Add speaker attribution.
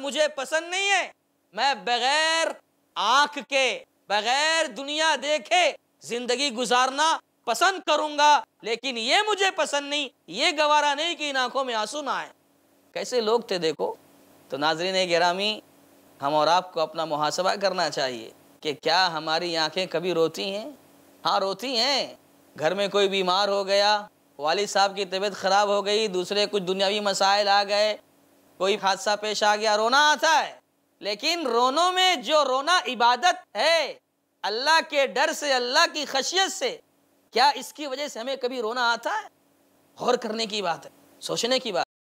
Speaker 1: मुझे पसंद नहीं है मैं बगैर आंख के बगैर दुनिया देखे जिंदगी गुजारना पसंद करूंगा लेकिन ये मुझे पसंद नहीं ये गवारा नहीं कि इन आंखों में आंसू ना आए कैसे लोग थे देखो तो नाजरीन गिरामी हम और आपको अपना मुहासबा करना चाहिए कि क्या हमारी आंखें कभी रोती हैं हाँ रोती हैं घर में कोई बीमार हो गया वालिद साहब की तबीयत ख़राब हो गई दूसरे कुछ दुनियावी मसाइल आ गए कोई हादसा पेश आ गया रोना आता है लेकिन रोनों में जो रोना इबादत है अल्लाह के डर से अल्लाह की खशियत से क्या इसकी वजह से हमें कभी रोना आता है गौर करने की बात है सोचने की बात